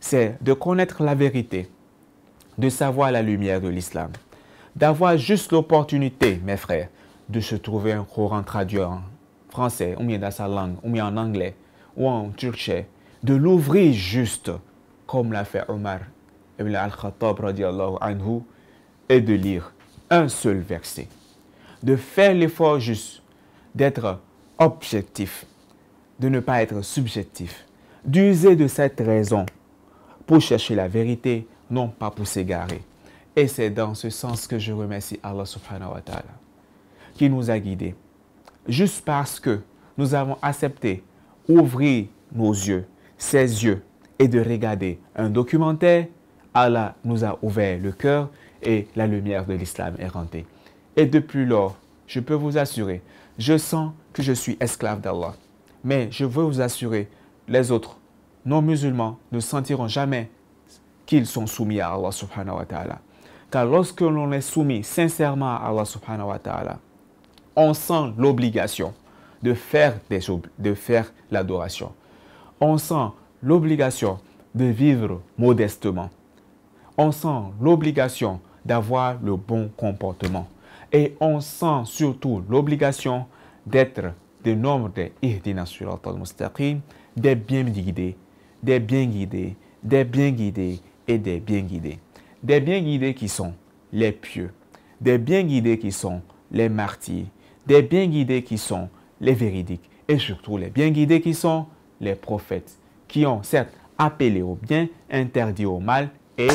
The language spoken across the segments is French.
c'est de connaître la vérité, de savoir la lumière de l'islam, d'avoir juste l'opportunité, mes frères, de se trouver un courant traduit en français, ou bien dans sa langue, ou bien en anglais, ou en turc, de l'ouvrir juste, comme l'a fait Omar ibn et de lire un seul verset. De faire l'effort juste, d'être objectif, de ne pas être subjectif, d'user de cette raison pour chercher la vérité, non pas pour s'égarer. Et c'est dans ce sens que je remercie Allah subhanahu wa ta'ala qui nous a guidés. Juste parce que nous avons accepté ouvrir nos yeux, ses yeux, et de regarder un documentaire, Allah nous a ouvert le cœur et la lumière de l'islam est rentée. Et depuis lors, je peux vous assurer, je sens que je suis esclave d'Allah. Mais je veux vous assurer, les autres, nos musulmans ne sentiront jamais qu'ils sont soumis à Allah subhanahu wa ta'ala. Car lorsque l'on est soumis sincèrement à Allah subhanahu wa ta'ala, on sent l'obligation de faire, de faire l'adoration. On sent l'obligation de vivre modestement. On sent l'obligation d'avoir le bon comportement. Et on sent surtout l'obligation d'être des nombres des ihdina al des bien guidés des bien guidés, des bien guidés et des bien guidés. Des bien guidés qui sont les pieux, des bien guidés qui sont les martyrs, des bien guidés qui sont les véridiques et surtout les bien guidés qui sont les prophètes, qui ont certes appelé au bien, interdit au mal et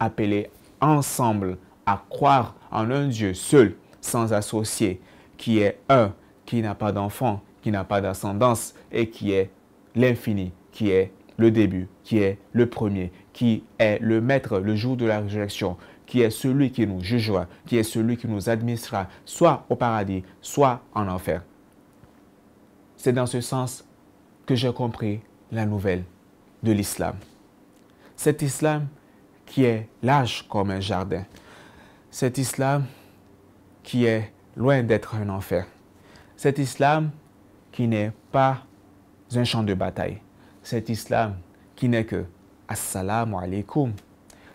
appelé ensemble à croire en un Dieu seul, sans associé, qui est un, qui n'a pas d'enfant, qui n'a pas d'ascendance et qui est l'infini, qui est le début, qui est le premier, qui est le maître le jour de la résurrection, qui est celui qui nous jugera, qui est celui qui nous administrera, soit au paradis, soit en enfer. C'est dans ce sens que j'ai compris la nouvelle de l'islam. Cet islam qui est large comme un jardin. Cet islam qui est loin d'être un enfer. Cet islam qui n'est pas un champ de bataille cet islam qui n'est que Assalamu alaikum,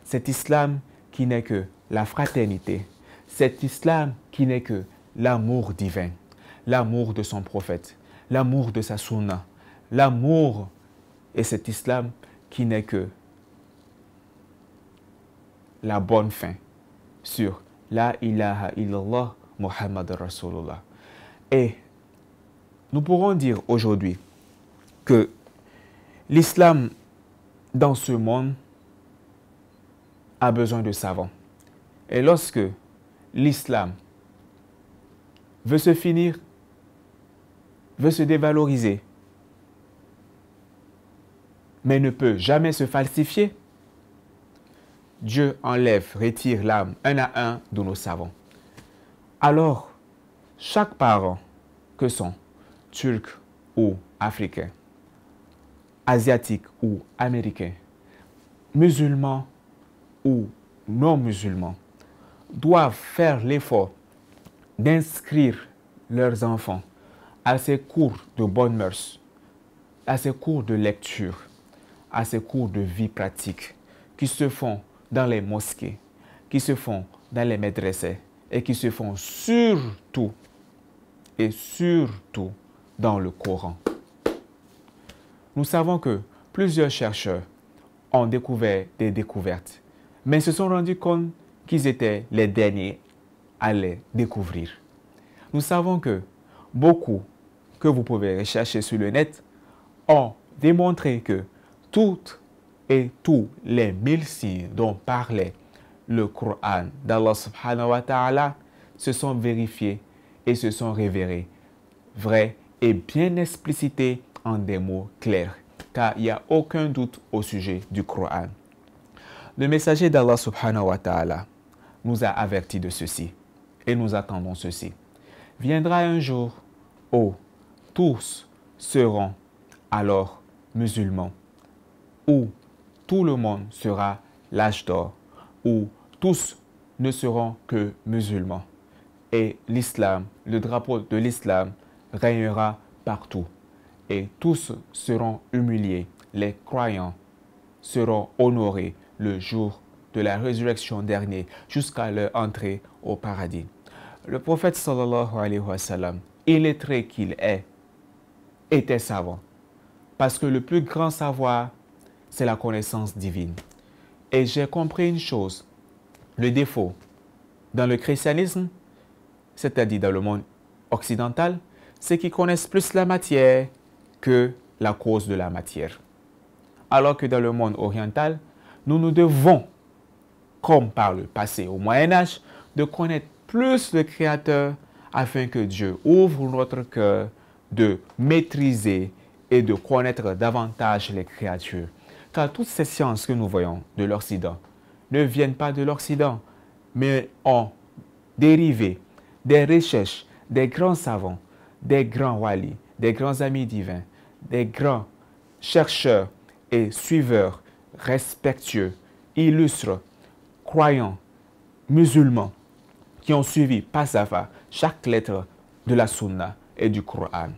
cet islam qui n'est que la fraternité, cet islam qui n'est que l'amour divin, l'amour de son prophète, l'amour de sa sunna, l'amour et cet islam qui n'est que la bonne fin sur La ilaha illallah Muhammad Rasulullah. Et nous pourrons dire aujourd'hui que L'islam dans ce monde a besoin de savants. Et lorsque l'islam veut se finir, veut se dévaloriser, mais ne peut jamais se falsifier, Dieu enlève, retire l'âme un à un de nos savants. Alors, chaque parent que sont, turc ou africains, asiatiques ou américains, musulmans ou non musulmans, doivent faire l'effort d'inscrire leurs enfants à ces cours de bonnes mœurs, à ces cours de lecture, à ces cours de vie pratique qui se font dans les mosquées, qui se font dans les maîtresses et qui se font surtout et surtout dans le Coran. Nous savons que plusieurs chercheurs ont découvert des découvertes, mais se sont rendus compte qu'ils étaient les derniers à les découvrir. Nous savons que beaucoup que vous pouvez rechercher sur le net ont démontré que toutes et tous les mille signes dont parlait le Coran d'Allah subhanahu wa se sont vérifiés et se sont révérés, vrais et bien explicités en des mots clairs, car il n'y a aucun doute au sujet du Coran. Le messager d'Allah subhanahu wa ta'ala nous a avertis de ceci, et nous attendons ceci. Viendra un jour où tous seront alors musulmans, où tout le monde sera l'âge d'or, où tous ne seront que musulmans. Et l'islam, le drapeau de l'islam, règnera partout et tous seront humiliés. Les croyants seront honorés le jour de la résurrection dernière jusqu'à leur entrée au paradis. Le prophète sallallahu alayhi wa sallam, illettré qu'il est, était savant. Parce que le plus grand savoir, c'est la connaissance divine. Et j'ai compris une chose, le défaut dans le christianisme, c'est-à-dire dans le monde occidental, c'est qu'ils connaissent plus la matière que la cause de la matière. Alors que dans le monde oriental, nous nous devons, comme par le passé au Moyen Âge, de connaître plus le Créateur afin que Dieu ouvre notre cœur de maîtriser et de connaître davantage les créatures. Car toutes ces sciences que nous voyons de l'Occident ne viennent pas de l'Occident, mais ont dérivé des recherches des grands savants, des grands walis, des grands amis divins, des grands chercheurs et suiveurs respectueux, illustres, croyants, musulmans, qui ont suivi pas à pas chaque lettre de la Sunna et du Coran.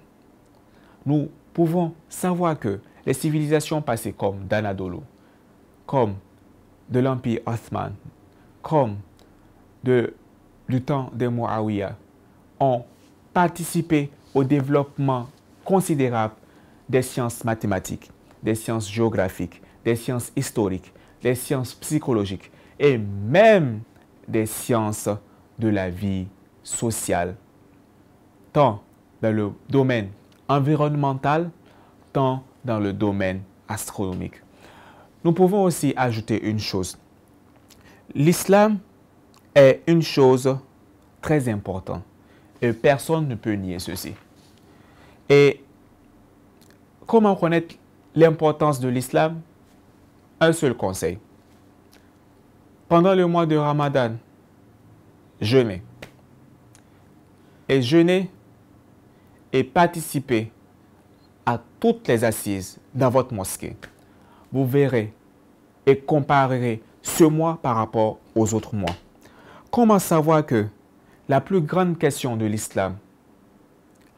Nous pouvons savoir que les civilisations passées comme d'Anadolu, comme de l'Empire ottoman, comme du temps des Muawiyah, ont participé au développement considérable des sciences mathématiques, des sciences géographiques, des sciences historiques, des sciences psychologiques et même des sciences de la vie sociale, tant dans le domaine environnemental, tant dans le domaine astronomique. Nous pouvons aussi ajouter une chose. L'islam est une chose très importante et personne ne peut nier ceci. Et Comment connaître l'importance de l'islam Un seul conseil. Pendant le mois de Ramadan, jeûnez. Et jeûnez et participez à toutes les assises dans votre mosquée. Vous verrez et comparerez ce mois par rapport aux autres mois. Comment savoir que la plus grande question de l'islam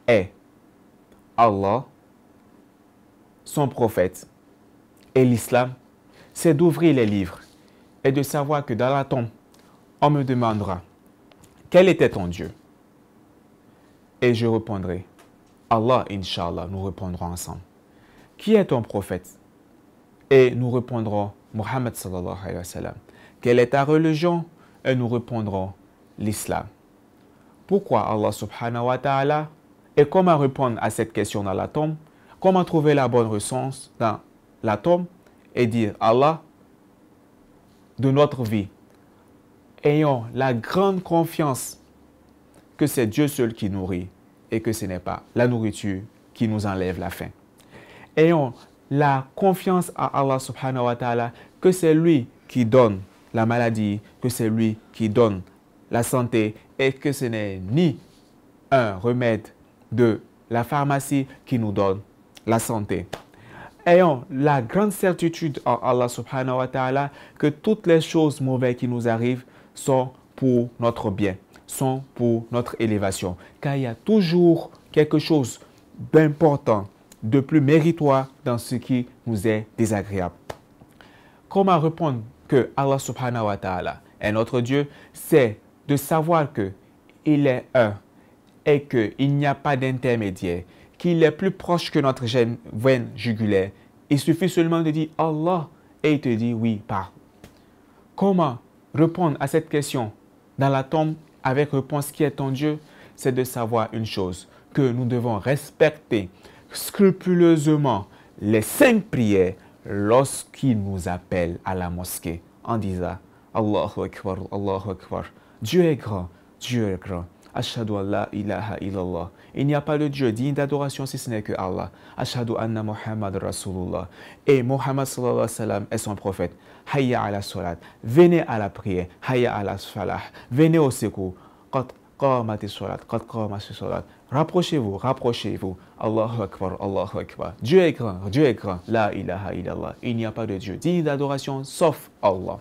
est Allah son prophète et l'islam, c'est d'ouvrir les livres et de savoir que dans la tombe, on me demandera quel était ton Dieu Et je répondrai Allah, Inshallah. nous répondrons ensemble. Qui est ton prophète Et nous répondrons Mohammed sallallahu alayhi wa sallam. Quelle est ta religion Et nous répondrons l'islam. Pourquoi Allah subhanahu wa ta'ala Et comment répondre à cette question dans la tombe Comment trouver la bonne ressource dans l'atome et dire Allah de notre vie. Ayons la grande confiance que c'est Dieu seul qui nourrit et que ce n'est pas la nourriture qui nous enlève la faim. Ayons la confiance à Allah subhanahu wa ta'ala que c'est lui qui donne la maladie, que c'est lui qui donne la santé et que ce n'est ni un remède de la pharmacie qui nous donne la santé. Ayons la grande certitude en Allah subhanahu wa ta'ala que toutes les choses mauvaises qui nous arrivent sont pour notre bien, sont pour notre élévation. Car il y a toujours quelque chose d'important, de plus méritoire dans ce qui nous est désagréable. Comment répondre que Allah subhanahu wa ta'ala est notre Dieu C'est de savoir qu'il est un et qu'il n'y a pas d'intermédiaire qu'il est plus proche que notre veine jugulaire. Il suffit seulement de dire Allah et il te dit oui, pas ». Comment répondre à cette question dans la tombe avec réponse qui est ton Dieu C'est de savoir une chose, que nous devons respecter scrupuleusement les cinq prières lorsqu'il nous appelle à la mosquée en disant Allahu Akbar, Allahu Akbar. Dieu est grand, Dieu est grand. Ashhadu Allah ilaha illallah. Il n'y a pas de Dieu digne d'adoration si ce n'est que Allah. Ashhadu anna Muhammad Rasulullah. Et Muhammad sallallahu alayhi wa sallam est son prophète. Hayya ala salat. Venez à la prière. Hayya ala salah. Venez au secours. salat. Qad qamati salat. Rapprochez-vous, rapprochez-vous. Allahu Akbar, Allahu Akbar. Dieu est grand, Dieu est grand. La ilaha illallah. Il n'y a pas de Dieu digne d'adoration sauf Allah.